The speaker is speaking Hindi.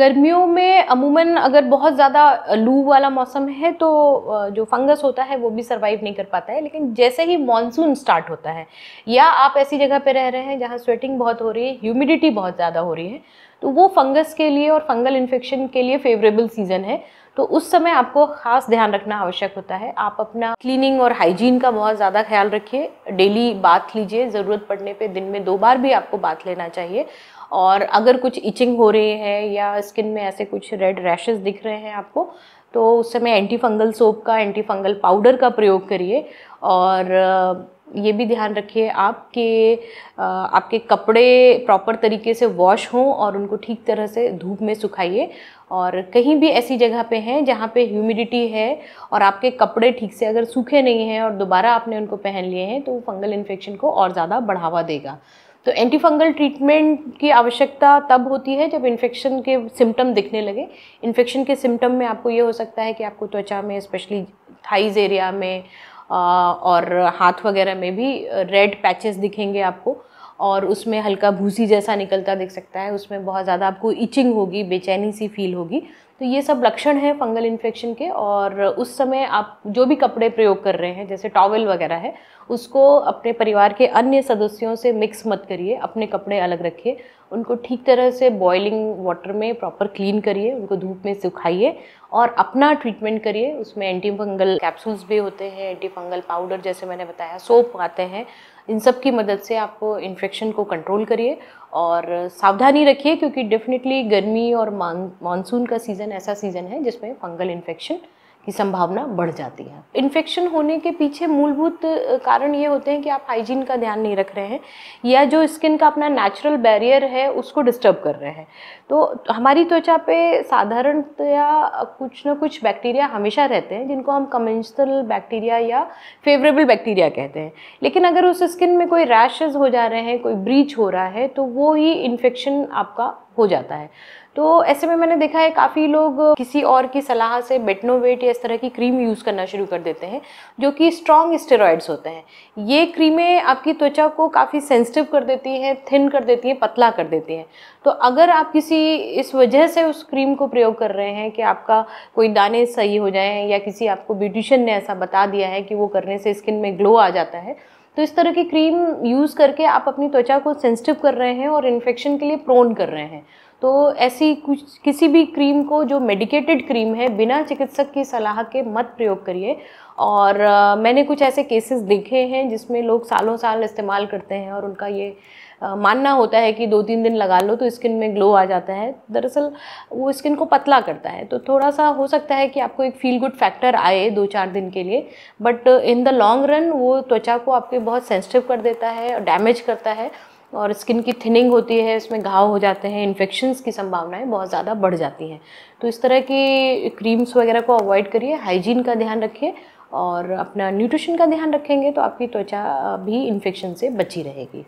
गर्मियों में अमूमन अगर बहुत ज़्यादा लू वाला मौसम है तो जो फंगस होता है वो भी सर्वाइव नहीं कर पाता है लेकिन जैसे ही मानसून स्टार्ट होता है या आप ऐसी जगह पर रह रहे हैं जहाँ स्वेटिंग बहुत हो रही है ह्यूमिडिटी बहुत ज़्यादा हो रही है तो वो फंगस के लिए और फंगल इन्फेक्शन के लिए फेवरेबल सीज़न है तो उस समय आपको खास ध्यान रखना आवश्यक होता है आप अपना क्लीनिंग और हाइजीन का बहुत ज़्यादा ख्याल रखिए डेली बात लीजिए ज़रूरत पड़ने पे दिन में दो बार भी आपको बात लेना चाहिए और अगर कुछ इचिंग हो रही है या स्किन में ऐसे कुछ रेड रैशेस दिख रहे हैं आपको तो उस समय एंटी फंगल सोप का एंटी फंगल पाउडर का प्रयोग करिए और ये भी ध्यान रखिए आप कि आपके कपड़े प्रॉपर तरीके से वॉश हों और उनको ठीक तरह से धूप में सुखाइए और कहीं भी ऐसी जगह पे हैं जहाँ पे ह्यूमिडिटी है और आपके कपड़े ठीक से अगर सूखे नहीं हैं और दोबारा आपने उनको पहन लिए हैं तो फंगल इन्फेक्शन को और ज़्यादा बढ़ावा देगा तो एंटी फंगल ट्रीटमेंट की आवश्यकता तब होती है जब इन्फेक्शन के सिम्टम दिखने लगे इन्फेक्शन के सिम्टम में आपको ये हो सकता है कि आपको त्वचा में स्पेशली थाइज एरिया में और हाथ वगैरह में भी रेड पैचेस दिखेंगे आपको और उसमें हल्का भूसी जैसा निकलता दिख सकता है उसमें बहुत ज़्यादा आपको इचिंग होगी बेचैनी सी फील होगी तो ये सब लक्षण हैं फंगल इन्फेक्शन के और उस समय आप जो भी कपड़े प्रयोग कर रहे हैं जैसे टॉवल वगैरह है उसको अपने परिवार के अन्य सदस्यों से मिक्स मत करिए अपने कपड़े अलग रखिए उनको ठीक तरह से बॉइलिंग वाटर में प्रॉपर क्लीन करिए उनको धूप में सुखाइए और अपना ट्रीटमेंट करिए उसमें एंटी फंगल कैप्सूल्स भी होते हैं एंटी फंगल पाउडर जैसे मैंने बताया सोप आते हैं इन सब की मदद से आप इन्फेक्शन को कंट्रोल करिए और सावधानी रखिए क्योंकि डेफिनेटली गर्मी और मानसून का सीज़न ऐसा सीज़न है जिसमें फंगल इन्फेक्शन की संभावना बढ़ जाती है इन्फेक्शन होने के पीछे मूलभूत कारण ये होते हैं कि आप हाइजीन का ध्यान नहीं रख रहे हैं या जो स्किन का अपना नेचुरल बैरियर है उसको डिस्टर्ब कर रहे हैं तो हमारी त्वचा पे साधारणतया कुछ ना कुछ बैक्टीरिया हमेशा रहते हैं जिनको हम कमेंशनल बैक्टीरिया या फेवरेबल बैक्टीरिया कहते हैं लेकिन अगर उस स्किन में कोई रैशेज हो जा रहे हैं कोई ब्रीच हो रहा है तो वो ही इन्फेक्शन आपका हो जाता है तो ऐसे में मैंने देखा है काफ़ी लोग किसी और की सलाह से बेटनोवेट या इस तरह की क्रीम यूज़ करना शुरू कर देते हैं जो कि स्ट्रॉन्ग स्टेरॉइड्स होते हैं ये क्रीमें आपकी त्वचा को काफ़ी सेंसिटिव कर देती हैं थिन कर देती हैं पतला कर देती हैं तो अगर आप किसी इस वजह से उस क्रीम को प्रयोग कर रहे हैं कि आपका कोई दाने सही हो जाएँ या किसी आपको ब्यूटिशन ने ऐसा बता दिया है कि वो करने से स्किन में ग्लो आ जाता है तो इस तरह की क्रीम यूज़ करके आप अपनी त्वचा को सेंसिटिव कर रहे हैं और इन्फेक्शन के लिए प्रोन कर रहे हैं तो ऐसी कुछ किसी भी क्रीम को जो मेडिकेटेड क्रीम है बिना चिकित्सक की सलाह के मत प्रयोग करिए और आ, मैंने कुछ ऐसे केसेस देखे हैं जिसमें लोग सालों साल इस्तेमाल करते हैं और उनका ये मानना होता है कि दो तीन दिन लगा लो तो स्किन में ग्लो आ जाता है दरअसल वो स्किन को पतला करता है तो थोड़ा सा हो सकता है कि आपको एक फील गुड फैक्टर आए दो चार दिन के लिए but in the long run वो त्वचा को आपके बहुत सेंसिटिव कर देता है और डैमेज करता है और स्किन की थिनिंग होती है उसमें घाव हो जाते हैं इन्फेक्शन की संभावनाएं बहुत ज़्यादा बढ़ जाती हैं तो इस तरह की क्रीम्स वगैरह को अवॉइड करिए हाइजीन का ध्यान रखिए और अपना न्यूट्रिशन का ध्यान रखेंगे तो आपकी त्वचा भी इन्फेक्शन से बची रहेगी